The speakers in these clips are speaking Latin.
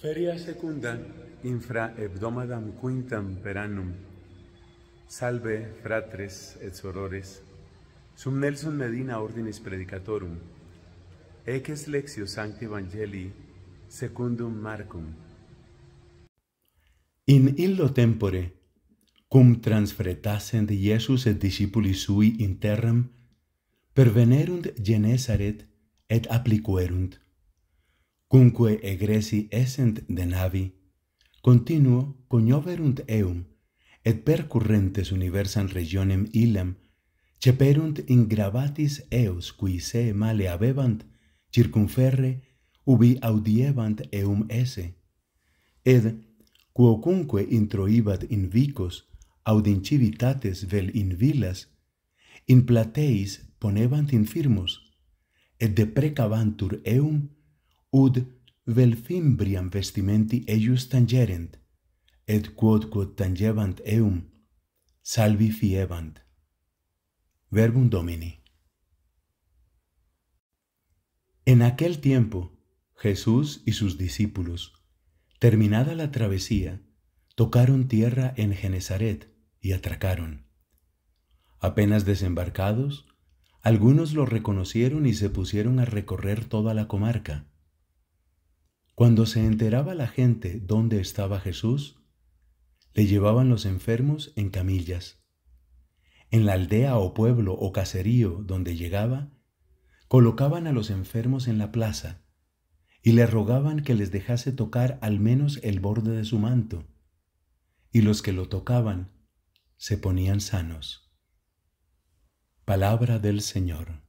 Feria secunda infra hebdomadam quintam per annum. Salve fratres et sorores. Sum Nelson Medina ordinis predicatorum. Ecce lexio Sancti Evangelii secundum Marcum. In illo tempore cum transfretasent Iesus et discipuli sui in terram pervenerunt Genesaret et applicuerunt cumque egressi essent de navi, continuo cognoverunt eum, et percurrentes universam regionem illam, ceperunt in gravatis eos qui se male habebant, circumferre, ubi audievant eum esse. Ed, quocunque introibat in vicos, aud in civitates vel in villas, in plateis ponebant in firmos, et deprecavantur eum, Ud vel vestimenti eius tangerent, et quod eum, salvi fiebant. Verbum Domini. En aquel tiempo, Jesús y sus discípulos, terminada la travesía, tocaron tierra en Genezaret y atracaron. Apenas desembarcados, algunos lo reconocieron y se pusieron a recorrer toda la comarca. Cuando se enteraba la gente dónde estaba Jesús, le llevaban los enfermos en camillas. En la aldea o pueblo o caserío donde llegaba, colocaban a los enfermos en la plaza y le rogaban que les dejase tocar al menos el borde de su manto, y los que lo tocaban se ponían sanos. Palabra del Señor.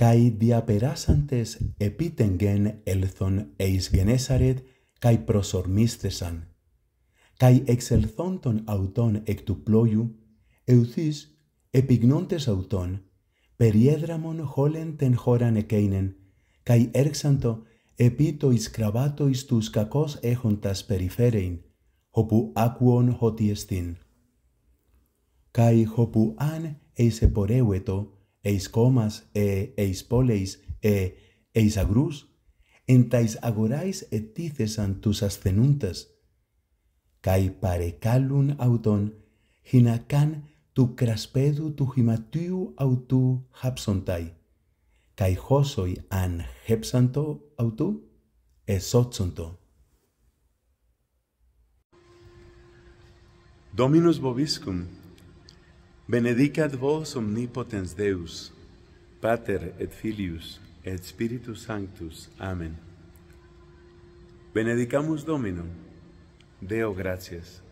kai dia peras antes epiten gen elthon eis genesaret kai prosormistesan kai exelthon ton auton ploiu, euthis epignontes auton periedramon holen ten horan ekeinen kai erxanto epito is tus kakos ehontas periferein hopu aquon hoti estin kai hopu an eis eporeueto eis comas e eis poleis e eis agrus entais agorais et dices antus ascenuntas kai pare calun auton hinacan tu craspedu tu himatiu autu hapsontai kai hosoi an hepsanto autu esotsonto dominus bobiscum Benedicat vos omnipotens Deus. Pater et Filius et Spiritus Sanctus. Amen. Benedicamus Dominum. Deo gratias.